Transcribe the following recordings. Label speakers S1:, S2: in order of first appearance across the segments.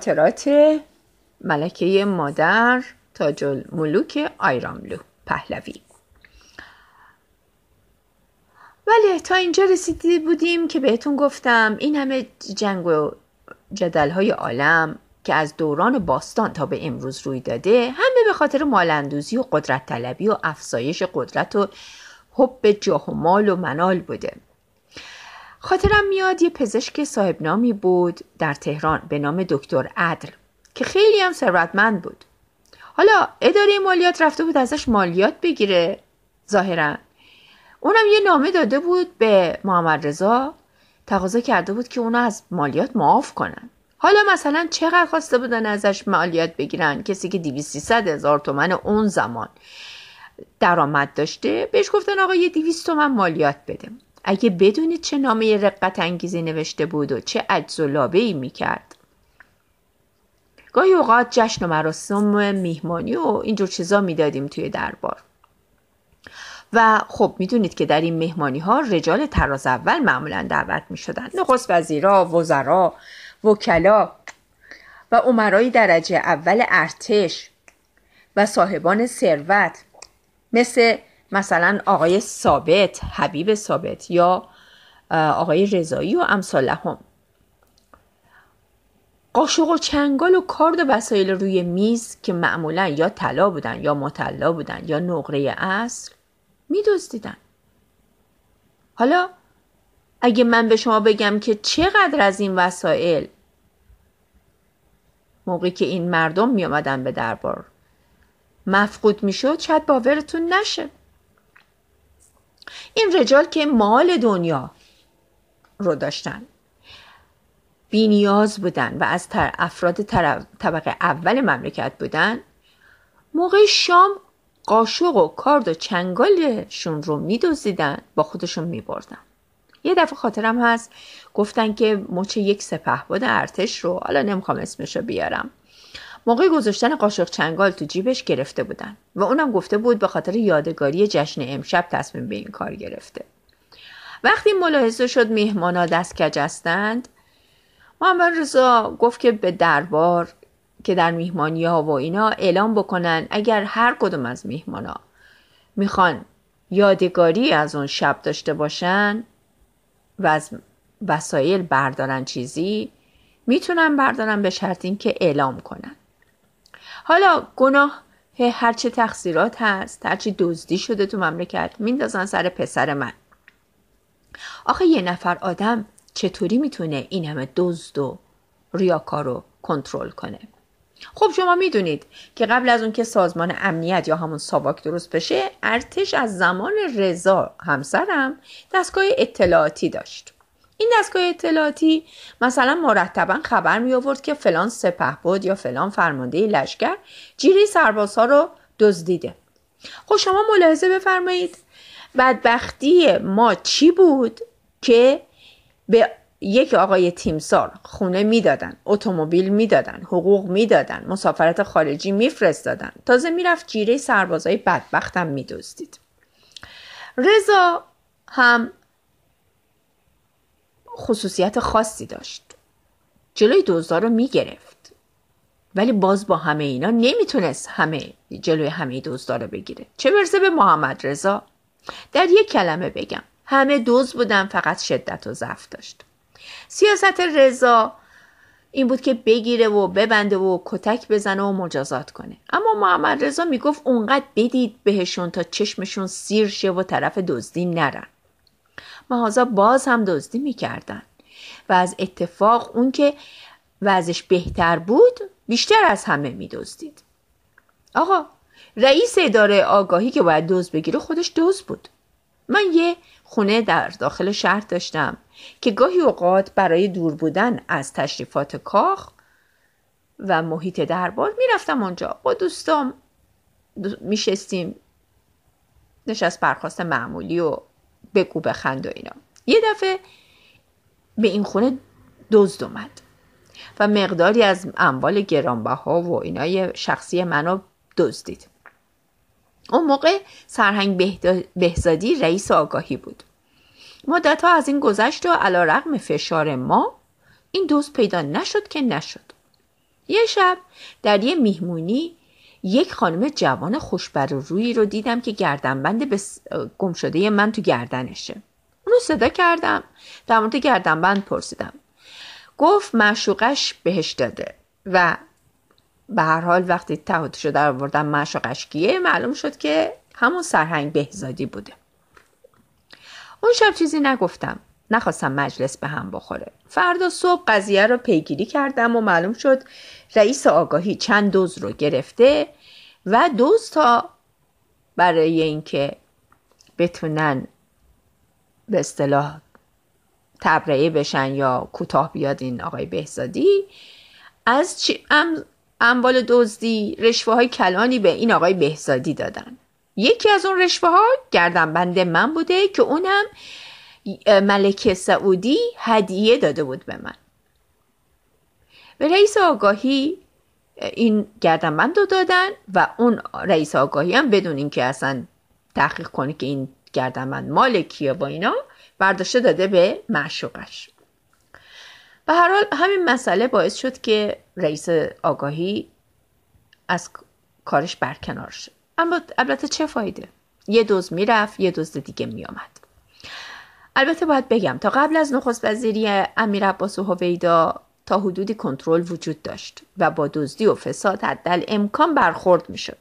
S1: خاطرات ملکه مادر تاج ملوک آیراملو پهلوی ولی تا اینجا رسیده بودیم که بهتون گفتم این همه جنگ و جدل های عالم که از دوران باستان تا به امروز روی داده همه به خاطر مالندوزی و قدرت طلبی و افزایش قدرت و حب جاه و مال و منال بوده خاطرم میاد یه پزشک صاحب نامی بود در تهران به نام دکتر عدل که خیلی هم ثروتمند بود حالا اداره مالیات رفته بود ازش مالیات بگیره ظاهرا اونم یه نامه داده بود به محمد رضا تقاضا کرده بود که اونو از مالیات معاف کنن حالا مثلا چقدر خواسته بودن ازش مالیات بگیرن کسی که 200 هزار تومن اون زمان درآمد داشته بهش گفتن آقا یه 200 تومن مالیات بده اگه بدونید چه نامه رقت انگیزی نوشته بود و چه عجز و لابه ای میکرد گاهی اوقات جشن و مراسم میهمانی و اینجور چیزا میدادیم توی دربار و خب میدونید که در این مهمانی ها رجال تراز اول معمولا دعوت می شدن نخست وزیرا، وزرا، وکلا و عمرای درجه اول ارتش و صاحبان ثروت مثل مثلا آقای ثابت حبیب ثابت یا آقای رضایی و امثالهم قاشق و چنگال و کارد و وسایل روی میز که معمولا یا طلا بودن یا مطلا بودن یا نقره اصل میدزدیدن حالا اگه من به شما بگم که چقدر از این وسایل موقعی که این مردم می به دربار مفقود میشد شاید باورتون نشه این رجال که مال دنیا رو داشتن بینیاز بودن و از افراد تر طبقه اول مملکت بودن موقع شام قاشق و کارد و چنگالشون رو میدوزیدن با خودشون میبردن یه دفعه خاطرم هست گفتن که مچه یک سپه بود ارتش رو حالا نمیخوام اسمش رو بیارم موقع گذاشتن قاشق چنگال تو جیبش گرفته بودن و اونم گفته بود به خاطر یادگاری جشن امشب تصمیم به این کار گرفته وقتی ملاحظه شد میهمانا دست هستند محمد رضا گفت که به دربار که در میهمانی ها و اینا اعلام بکنن اگر هر کدوم از میهمانا میخوان یادگاری از اون شب داشته باشن و از وسایل بردارن چیزی میتونن بردارن به شرط اینکه اعلام کنن حالا گناه هرچه تقصیرات هست هرچی دزدی شده تو مملکت میندازن سر پسر من آخه یه نفر آدم چطوری میتونه این همه دزد و ریاکار رو کنترل کنه خب شما میدونید که قبل از اون که سازمان امنیت یا همون ساواک درست بشه ارتش از زمان رضا همسرم دستگاه اطلاعاتی داشت این دستگاه اطلاعاتی مثلا مرتبا خبر می آورد که فلان بود یا فلان فرمانده لشکر جیری سربازها رو دزدیده خب شما ملاحظه بفرمایید بدبختی ما چی بود که به یک آقای تیمسار خونه میدادن اتومبیل میدادن حقوق میدادن مسافرت خارجی میفرستادن تازه میرفت جیره سربازای بدبختم میدزدید رضا هم خصوصیت خاصی داشت جلوی دزدا رو میگرفت ولی باز با همه اینا نمیتونست همه جلوی همه دوزدارو رو بگیره چه برسه به محمد رضا در یک کلمه بگم همه دوز بودن فقط شدت و ضعف داشت سیاست رضا این بود که بگیره و ببنده و کتک بزنه و مجازات کنه اما محمد رضا میگفت اونقدر بدید بهشون تا چشمشون سیر شه و طرف دزدی نرن محاذا باز هم دزدی میکردن و از اتفاق اون که وضعش بهتر بود بیشتر از همه میدزدید آقا رئیس اداره آگاهی که باید دوز بگیره خودش دوز بود من یه خونه در داخل شهر داشتم که گاهی اوقات برای دور بودن از تشریفات کاخ و محیط دربار میرفتم اونجا با دوستام دو... میشستیم نشست برخواست معمولی و بگو بخند و اینا یه دفعه به این خونه دزد اومد و مقداری از اموال گرانبها و اینای شخصی منو دزدید اون موقع سرهنگ بهزادی رئیس آگاهی بود مدت ها از این گذشت و علا رقم فشار ما این دوست پیدا نشد که نشد یه شب در یه میهمونی یک خانم جوان خوشبر روی رو دیدم که گردنبند بس... گمشده من تو گردنشه اونو صدا کردم در مورد گردنبند پرسیدم گفت معشوقش بهش داده و به هر حال وقتی تهاتش رو در آوردم معشوقش کیه معلوم شد که همون سرهنگ بهزادی بوده اون شب چیزی نگفتم نخواستم مجلس به هم بخوره فردا صبح قضیه رو پیگیری کردم و معلوم شد رئیس آگاهی چند دوز رو گرفته و دوز تا برای اینکه بتونن به اصطلاح تبرئه بشن یا کوتاه بیاد این آقای بهزادی از چی ام اموال دزدی رشوه های کلانی به این آقای بهزادی دادن یکی از اون رشوه ها بنده من بوده که اونم ملک سعودی هدیه داده بود به من به رئیس آگاهی این گردنبند رو دادن و اون رئیس آگاهی هم بدون اینکه اصلا تحقیق کنه که این گردنبند مال کیه با اینا برداشته داده به معشوقش به هر حال همین مسئله باعث شد که رئیس آگاهی از کارش برکنار شد اما البته چه فایده یه دوز میرفت یه دوز دیگه میامد البته باید بگم تا قبل از نخست وزیری امیر عباس و هویدا تا حدودی کنترل وجود داشت و با دزدی و فساد عدل امکان برخورد میشد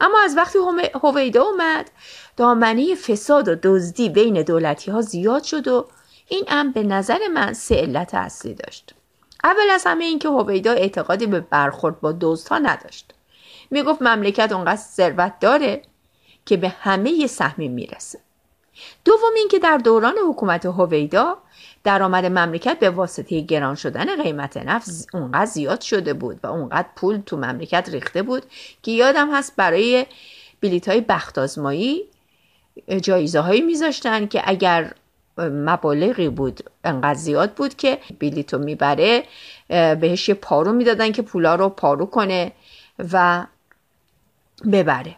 S1: اما از وقتی هویدا اومد دامنه فساد و دزدی بین دولتی ها زیاد شد و این هم به نظر من سه علت اصلی داشت اول از همه اینکه هویدا اعتقادی به برخورد با دزدها نداشت میگفت مملکت اونقدر ثروت داره که به همه سهمی میرسه دوم اینکه در دوران حکومت هویدا درآمد مملکت به واسطه گران شدن قیمت نفت اونقدر زیاد شده بود و اونقدر پول تو مملکت ریخته بود که یادم هست برای بلیت های بخت آزمایی جایزه هایی میذاشتن که اگر مبالغی بود انقدر زیاد بود که بلیتو میبره بهش یه پارو میدادن که پولا رو پارو کنه و ببره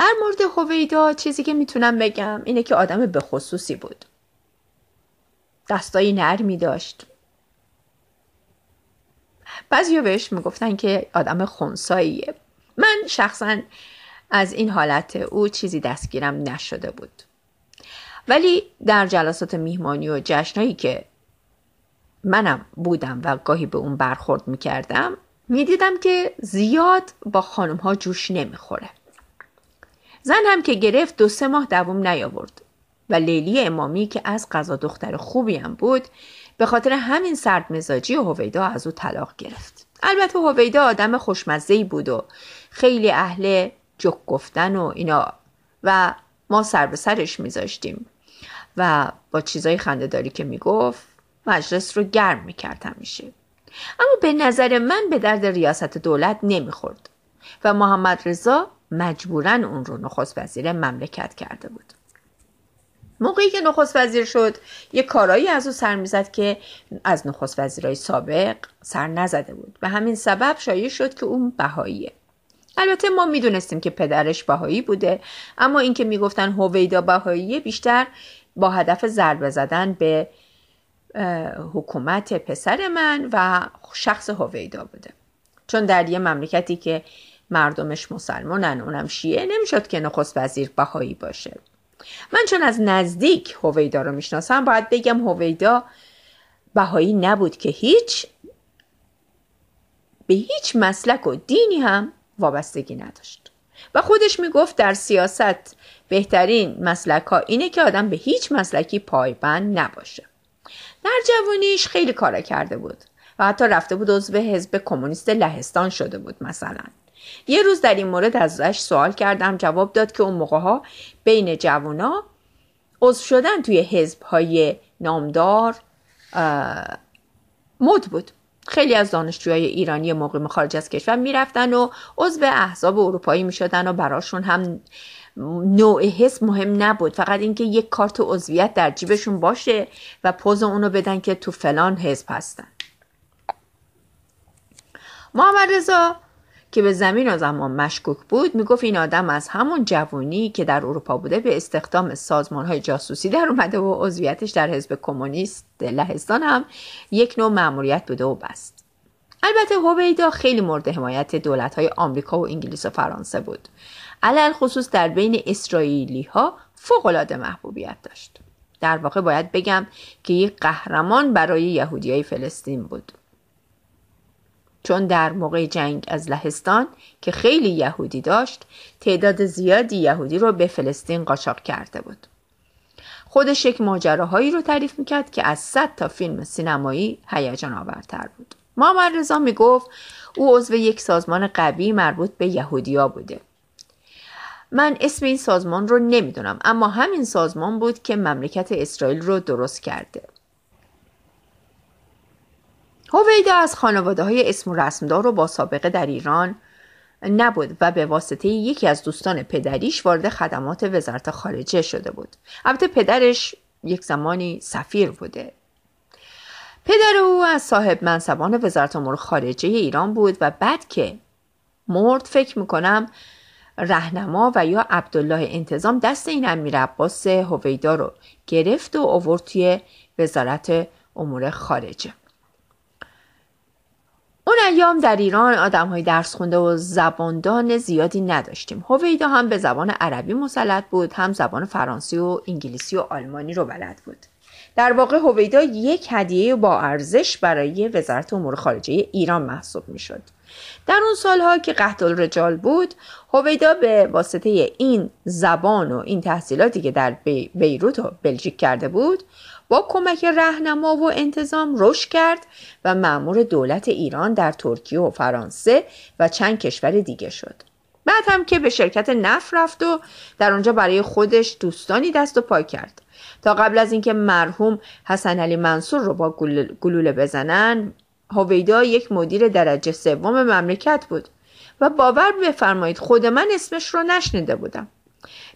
S1: در مورد هویدا چیزی که میتونم بگم اینه که آدم به خصوصی بود. دستایی نرمی داشت. بعضی بهش میگفتن که آدم خونساییه. من شخصا از این حالت او چیزی دستگیرم نشده بود. ولی در جلسات میهمانی و جشنهایی که منم بودم و گاهی به اون برخورد میکردم میدیدم که زیاد با خانم ها جوش نمیخوره. زن هم که گرفت دو سه ماه دوام نیاورد و لیلی امامی که از قضا دختر خوبی هم بود به خاطر همین سرد مزاجی هویدا از او طلاق گرفت البته هویدا آدم خوشمزه بود و خیلی اهل جک گفتن و اینا و ما سر به سرش میذاشتیم و با چیزای خندهداری که میگفت مجلس رو گرم میکرد همیشه اما به نظر من به درد ریاست دولت نمیخورد و محمد رضا مجبورا اون رو نخست وزیر مملکت کرده بود موقعی که نخست وزیر شد یه کارایی از او سر میزد که از نخست وزیرای سابق سر نزده بود به همین سبب شایع شد که اون بهاییه البته ما میدونستیم که پدرش بهایی بوده اما اینکه میگفتن هویدا بهاییه بیشتر با هدف ضربه زدن به حکومت پسر من و شخص هویدا بوده چون در یه مملکتی که مردمش مسلمانن اونم شیعه نمیشد که نخست وزیر بهایی باشه من چون از نزدیک هویدا رو میشناسم باید بگم هویدا بهایی نبود که هیچ به هیچ مسلک و دینی هم وابستگی نداشت و خودش میگفت در سیاست بهترین مسلک ها اینه که آدم به هیچ مسلکی پایبند نباشه در جوانیش خیلی کارا کرده بود و حتی رفته بود عضو حزب کمونیست لهستان شده بود مثلا یه روز در این مورد ازش سوال کردم جواب داد که اون موقع ها بین جوانا عضو شدن توی حزب های نامدار مد بود خیلی از دانشجوهای ایرانی مقیم خارج از کشور میرفتن و عضو احزاب اروپایی میشدن و براشون هم نوع حس مهم نبود فقط اینکه یک کارت عضویت در جیبشون باشه و پوز اونو بدن که تو فلان حزب هستن محمد رضا که به زمین و زمان مشکوک بود میگفت این آدم از همون جوونی که در اروپا بوده به استخدام سازمان های جاسوسی در اومده و عضویتش در حزب کمونیست لهستان هم یک نوع مأموریت بوده و بست البته هویدا خیلی مورد حمایت دولت های آمریکا و انگلیس و فرانسه بود علل خصوص در بین اسرائیلی ها العاده محبوبیت داشت در واقع باید بگم که یک قهرمان برای یهودی فلسطین بود چون در موقع جنگ از لهستان که خیلی یهودی داشت تعداد زیادی یهودی رو به فلسطین قاچاق کرده بود خودش یک ماجراهایی رو تعریف میکرد که از صد تا فیلم سینمایی هیجان آورتر بود محمد رضا میگفت او عضو یک سازمان قوی مربوط به یهودیا بوده من اسم این سازمان رو نمیدونم اما همین سازمان بود که مملکت اسرائیل رو درست کرده هویدا از خانواده های اسم و رسمدار و با سابقه در ایران نبود و به واسطه یکی از دوستان پدریش وارد خدمات وزارت خارجه شده بود البته پدرش یک زمانی سفیر بوده پدر او از صاحب منصبان وزارت امور خارجه ایران بود و بعد که مرد فکر میکنم رهنما و یا عبدالله انتظام دست این امیر عباس هویدا رو گرفت و آورد توی وزارت امور خارجه اون ایام در ایران آدم های درس خونده و زباندان زیادی نداشتیم هویدا هم به زبان عربی مسلط بود هم زبان فرانسی و انگلیسی و آلمانی رو بلد بود در واقع هویدا یک هدیه با ارزش برای وزارت امور خارجه ایران محسوب میشد در اون سالها که قتل الرجال بود هویدا به واسطه این زبان و این تحصیلاتی که در بیروت و بلژیک کرده بود با کمک رهنما و انتظام رشد کرد و مأمور دولت ایران در ترکیه و فرانسه و چند کشور دیگه شد. بعد هم که به شرکت نف رفت و در اونجا برای خودش دوستانی دست و پای کرد تا قبل از اینکه مرحوم حسن علی منصور رو با گلوله بزنن هویدا یک مدیر درجه سوم مملکت بود و باور بفرمایید خود من اسمش رو نشنیده بودم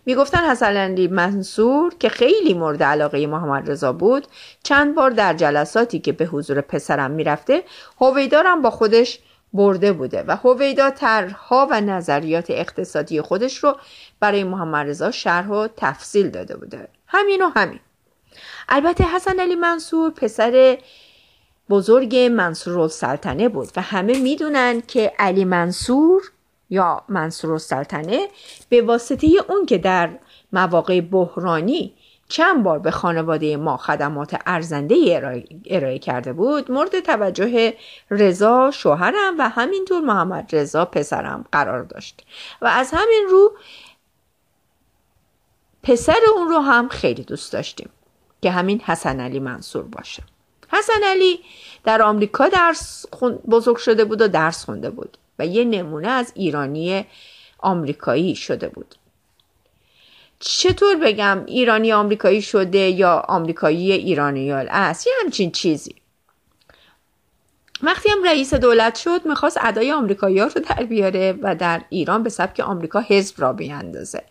S1: میگفتن حسن علی منصور که خیلی مورد علاقه محمد رضا بود چند بار در جلساتی که به حضور پسرم میرفته هویدارم با خودش برده بوده و هویدا طرحها و نظریات اقتصادی خودش رو برای محمد رضا شرح و تفصیل داده بوده همین و همین البته حسن علی منصور پسر بزرگ منصور السلطنه بود و همه میدونن که علی منصور یا منصور سلطنه به واسطه اون که در مواقع بحرانی چند بار به خانواده ما خدمات ارزنده ارائه, ارائه کرده بود مورد توجه رضا شوهرم و همینطور محمد رضا پسرم قرار داشت و از همین رو پسر اون رو هم خیلی دوست داشتیم که همین حسن علی منصور باشه حسن علی در آمریکا درس بزرگ شده بود و درس خونده بود و یه نمونه از ایرانی آمریکایی شده بود چطور بگم ایرانی آمریکایی شده یا آمریکایی ایرانی است یه همچین چیزی وقتی هم رئیس دولت شد میخواست ادای آمریکایی ها رو در بیاره و در ایران به سبک آمریکا حزب را بیاندازه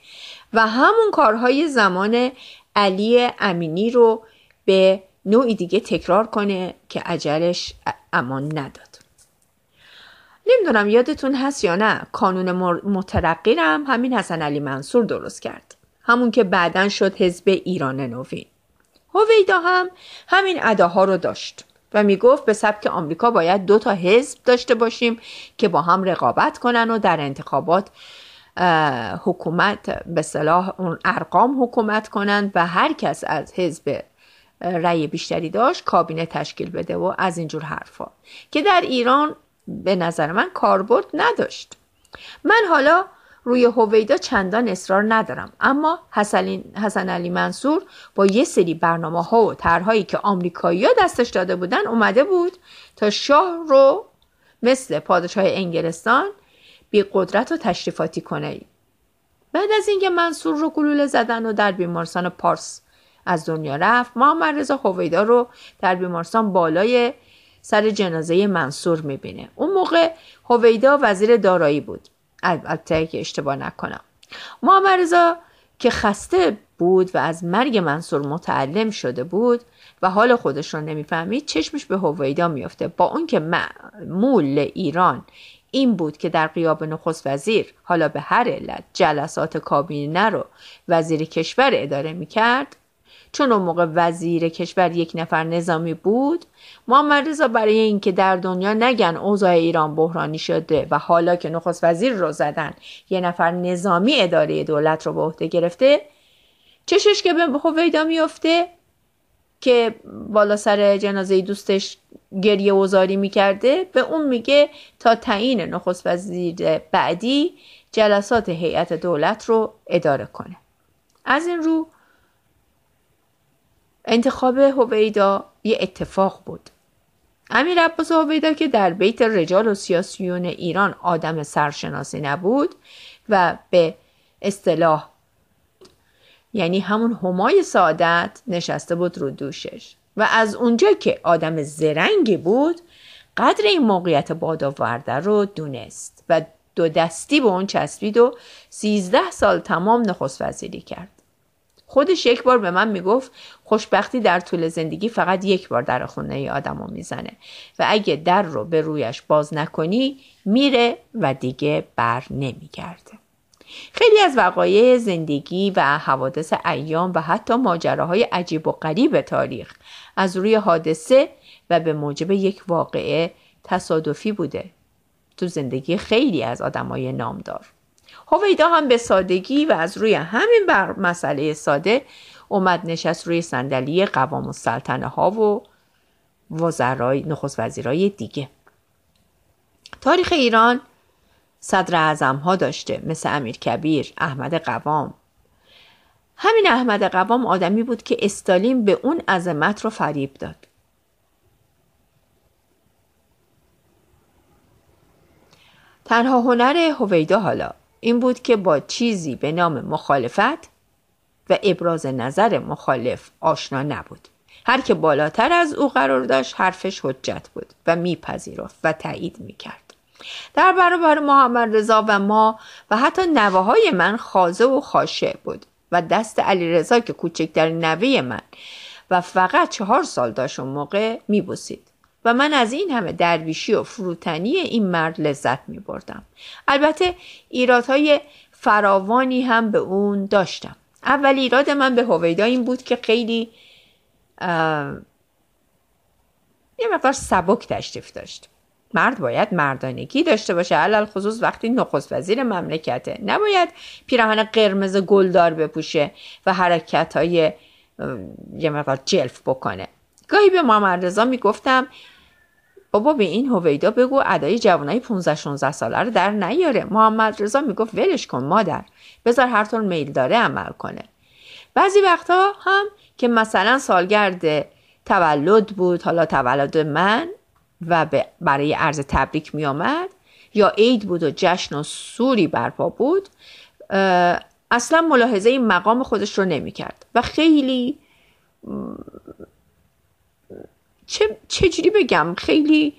S1: و همون کارهای زمان علی امینی رو به نوعی دیگه تکرار کنه که عجلش امان نداد نمیدونم یادتون هست یا نه کانون مترقی همین حسن علی منصور درست کرد همون که بعدا شد حزب ایران نوین هویدا هم همین اداها رو داشت و میگفت به سبک آمریکا باید دو تا حزب داشته باشیم که با هم رقابت کنن و در انتخابات حکومت به صلاح اون ارقام حکومت کنند و هر کس از حزب رأی بیشتری داشت کابینه تشکیل بده و از اینجور حرفا که در ایران به نظر من کاربرد نداشت من حالا روی هویدا چندان اصرار ندارم اما حسن علی منصور با یه سری برنامه ها و طرحهایی که آمریکایی‌ها دستش داده بودن اومده بود تا شاه رو مثل پادشاه انگلستان بی قدرت و تشریفاتی کنه بعد از اینکه منصور رو گلوله زدن و در بیمارستان پارس از دنیا رفت محمد رضا هویدا رو در بیمارستان بالای سر جنازه منصور میبینه اون موقع هویدا وزیر دارایی بود البته که اشتباه نکنم محمد که خسته بود و از مرگ منصور متعلم شده بود و حال خودش رو نمیفهمید چشمش به هویدا میافته با اون که معمول ایران این بود که در قیاب نخست وزیر حالا به هر علت جلسات کابینه رو وزیر کشور اداره میکرد چون اون موقع وزیر کشور یک نفر نظامی بود محمد رضا برای اینکه در دنیا نگن اوضاع ایران بحرانی شده و حالا که نخست وزیر رو زدن یه نفر نظامی اداره دولت رو به عهده گرفته چشش که به هویدا خب میفته که بالا سر جنازه دوستش گریه وزاری میکرده به اون میگه تا تعیین نخست وزیر بعدی جلسات هیئت دولت رو اداره کنه از این رو انتخاب هویدا یه اتفاق بود امیر عباس هویدا که در بیت رجال و سیاسیون ایران آدم سرشناسی نبود و به اصطلاح یعنی همون همای سعادت نشسته بود رو دوشش و از اونجا که آدم زرنگی بود قدر این موقعیت بادآورده رو دونست و دو دستی به اون چسبید و سیزده سال تمام نخست وزیری کرد خودش یک بار به من میگفت خوشبختی در طول زندگی فقط یک بار در خونه ای آدمو میزنه و اگه در رو به رویش باز نکنی میره و دیگه بر نمیگرده خیلی از وقایع زندگی و حوادث ایام و حتی ماجراهای عجیب و غریب تاریخ از روی حادثه و به موجب یک واقعه تصادفی بوده تو زندگی خیلی از آدمای نامدار هویدا هم به سادگی و از روی همین بر مسئله ساده اومد نشست روی صندلی قوام السلطنه ها و وزرای نخست وزیرای دیگه تاریخ ایران صدر اعظم ها داشته مثل امیر کبیر، احمد قوام همین احمد قوام آدمی بود که استالین به اون عظمت رو فریب داد تنها هنر هویدا حالا این بود که با چیزی به نام مخالفت و ابراز نظر مخالف آشنا نبود هر که بالاتر از او قرار داشت حرفش حجت بود و میپذیرفت و تایید میکرد در برابر محمد رضا و ما و حتی نوه های من خازه و خاشع بود و دست علی رضا که کوچکتر نوه من و فقط چهار سال داشت اون موقع میبوسید و من از این همه درویشی و فروتنی این مرد لذت می بردم. البته ایرادهای فراوانی هم به اون داشتم. اول ایراد من به هویدا این بود که خیلی یه مقدار سبک تشریف داشت. مرد باید مردانگی داشته باشه علل خصوص وقتی نخست وزیر مملکته نباید پیراهن قرمز گلدار بپوشه و حرکت های یه مقدار جلف بکنه گاهی به مامرزا میگفتم بابا به این هویدا بگو ادای جوانای 15 16 ساله رو در نیاره محمد رضا میگفت ولش کن مادر بذار هر طور میل داره عمل کنه بعضی وقتها هم که مثلا سالگرد تولد بود حالا تولد من و برای عرض تبریک می یا عید بود و جشن و سوری برپا بود اصلا ملاحظه این مقام خودش رو نمیکرد کرد و خیلی چه چجوری بگم خیلی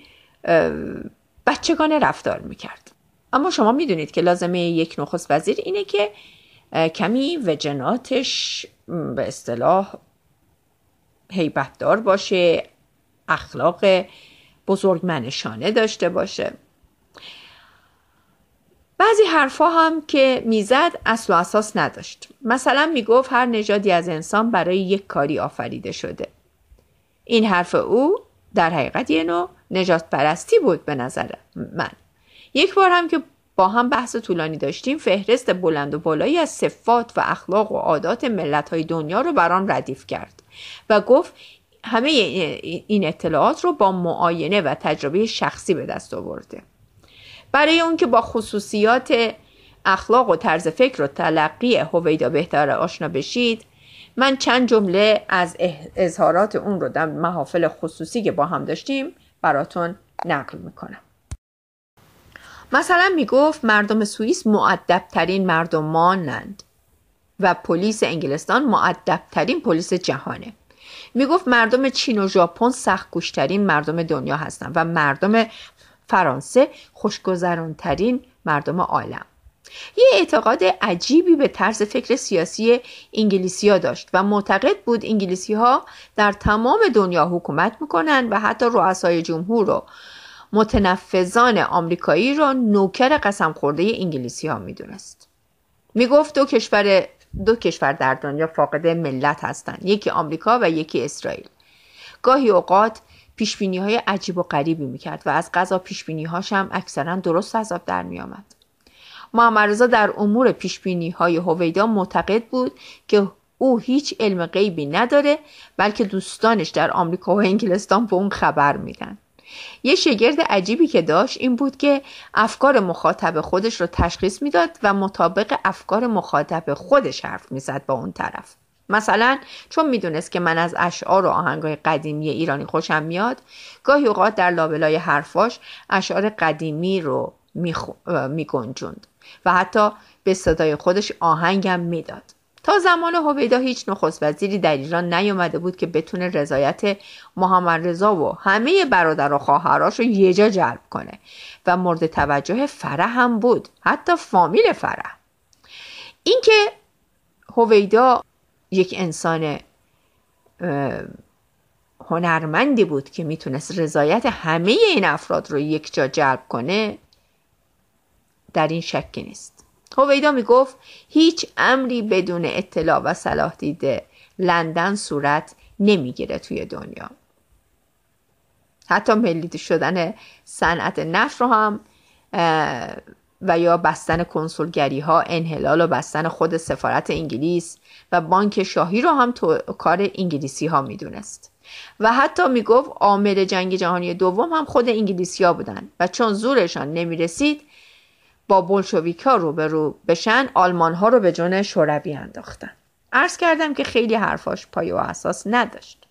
S1: بچگانه رفتار میکرد اما شما میدونید که لازمه یک نخست وزیر اینه که کمی وجناتش به اصطلاح هیبتدار باشه اخلاق بزرگمنشانه داشته باشه بعضی حرفا هم که میزد اصل و اساس نداشت مثلا میگفت هر نژادی از انسان برای یک کاری آفریده شده این حرف او در حقیقت یه نوع نجات پرستی بود به نظر من یک بار هم که با هم بحث طولانی داشتیم فهرست بلند و بالایی از صفات و اخلاق و عادات ملت های دنیا رو برام ردیف کرد و گفت همه این اطلاعات رو با معاینه و تجربه شخصی به دست آورده برای اون که با خصوصیات اخلاق و طرز فکر و تلقی هویدا بهتر آشنا بشید من چند جمله از اظهارات اون رو در محافل خصوصی که با هم داشتیم براتون نقل میکنم مثلا میگفت مردم سوئیس معدبترین مردمانند و پلیس انگلستان معدبترین پلیس جهانه میگفت مردم چین و ژاپن سختگوشترین مردم دنیا هستند و مردم فرانسه خوشگذرانترین مردم عالم یه اعتقاد عجیبی به طرز فکر سیاسی ها داشت و معتقد بود انگلیسی ها در تمام دنیا حکومت میکنند و حتی رؤسای جمهور و متنفذان آمریکایی را نوکر قسم خورده انگلیسی ها میدونست میگفت دو کشور دو کشور در دنیا فاقد ملت هستند یکی آمریکا و یکی اسرائیل گاهی اوقات پیش های عجیب و غریبی میکرد و از غذا پیش هاش هم اکثرا درست از در میآمد محمد در امور پیش های هویدا معتقد بود که او هیچ علم غیبی نداره بلکه دوستانش در آمریکا و انگلستان به اون خبر میدن یه شگرد عجیبی که داشت این بود که افکار مخاطب خودش رو تشخیص میداد و مطابق افکار مخاطب خودش حرف میزد با اون طرف مثلا چون میدونست که من از اشعار و آهنگای قدیمی ایرانی خوشم میاد گاهی اوقات در لابلای حرفاش اشعار قدیمی رو میگنجوند و حتی به صدای خودش آهنگم میداد تا زمان هویدا هیچ نخست وزیری در ایران نیومده بود که بتونه رضایت محمد رضا و همه برادر و خواهراش رو یه جا جلب کنه و مورد توجه فره هم بود حتی فامیل فره. اینکه هویدا یک انسان هنرمندی بود که میتونست رضایت همه این افراد رو یک جا جلب کنه در این شکی نیست هویدا گفت هیچ امری بدون اطلاع و صلاح دیده لندن صورت نمیگیره توی دنیا حتی ملی شدن صنعت نفر رو هم و یا بستن کنسولگری ها انحلال و بستن خود سفارت انگلیس و بانک شاهی رو هم تو... کار انگلیسی ها میدونست و حتی گفت عامل جنگ جهانی دوم هم خود انگلیسی ها بودن و چون زورشان رسید با رو به رو بشن آلمان ها رو به جون شوروی انداختن. عرض کردم که خیلی حرفاش پای و اساس نداشت.